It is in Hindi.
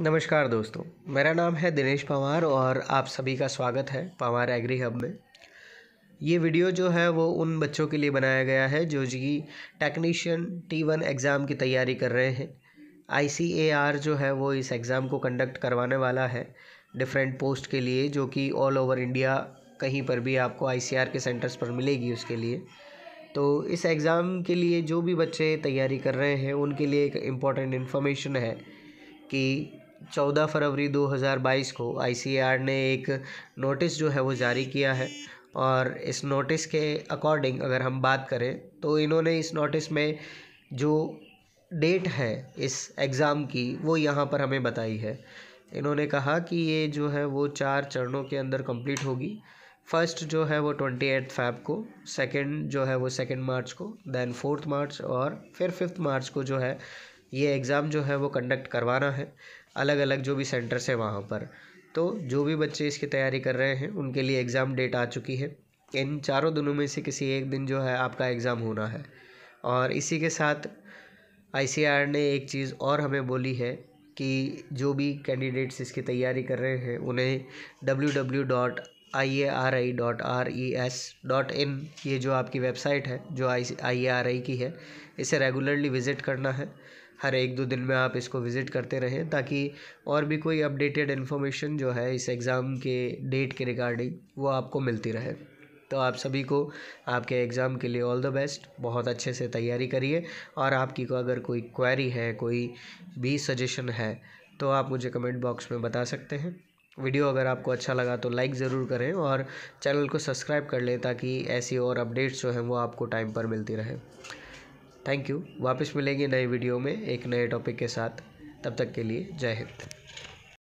नमस्कार दोस्तों मेरा नाम है दिनेश पवार और आप सभी का स्वागत है पवार एग्री हब में ये वीडियो जो है वो उन बच्चों के लिए बनाया गया है जो जी टेक्नीशियन टी वन एग्ज़ाम की तैयारी कर रहे हैं आई सी ए आर जो है वो इस एग्ज़ाम को कंडक्ट करवाने वाला है डिफरेंट पोस्ट के लिए जो कि ऑल ओवर इंडिया कहीं पर भी आपको आई सी आर के सेंटर्स पर मिलेगी उसके लिए तो इस एग्ज़ाम के लिए जो भी बच्चे तैयारी कर रहे हैं उनके लिए एक इम्पॉर्टेंट इन्फॉर्मेशन है कि चौदह फरवरी दो हज़ार बाईस को आई सी ए आर ने एक नोटिस जो है वो जारी किया है और इस नोटिस के अकॉर्डिंग अगर हम बात करें तो इन्होंने इस नोटिस में जो डेट है इस एग्ज़ाम की वो यहाँ पर हमें बताई है इन्होंने कहा कि ये जो है वो चार चरणों के अंदर कंप्लीट होगी फर्स्ट जो है वो ट्वेंटी एट फैब को सेकंड जो है वो सेकंड मार्च को दैन फोर्थ मार्च और फिर फिफ्थ मार्च को जो है ये एग्ज़ाम जो है वो कंडक्ट करवाना है अलग अलग जो भी सेंटर्स हैं वहाँ पर तो जो भी बच्चे इसकी तैयारी कर रहे हैं उनके लिए एग्ज़ाम डेट आ चुकी है इन चारों दिनों में से किसी एक दिन जो है आपका एग्ज़ाम होना है और इसी के साथ आई ने एक चीज़ और हमें बोली है कि जो भी कैंडिडेट्स इसकी तैयारी कर रहे हैं उन्हें W W dot I A R I dot R E S dot in ये जो आपकी वेबसाइट है जो आई आई ए आर आई की है इसे रेगुलरली विज़िट करना है हर एक दो दिन में आप इसको विज़िट करते रहें ताकि और भी कोई अपडेटेड इन्फॉर्मेशन जो है इस एग्ज़ाम के डेट के रिगार्डिंग वो आपको मिलती रहे तो आप सभी को आपके एग्ज़ाम के लिए ऑल द बेस्ट बहुत अच्छे से तैयारी करिए और आपकी को अगर कोई क्वेरी है कोई भी सजेशन है तो आप मुझे कमेंट बॉक्स में बता सकते हैं वीडियो अगर आपको अच्छा लगा तो लाइक ज़रूर करें और चैनल को सब्सक्राइब कर लें ताकि ऐसी और अपडेट्स जो हैं वो आपको टाइम पर मिलती रहे थैंक यू वापस मिलेंगे नए वीडियो में एक नए टॉपिक के साथ तब तक के लिए जय हिंद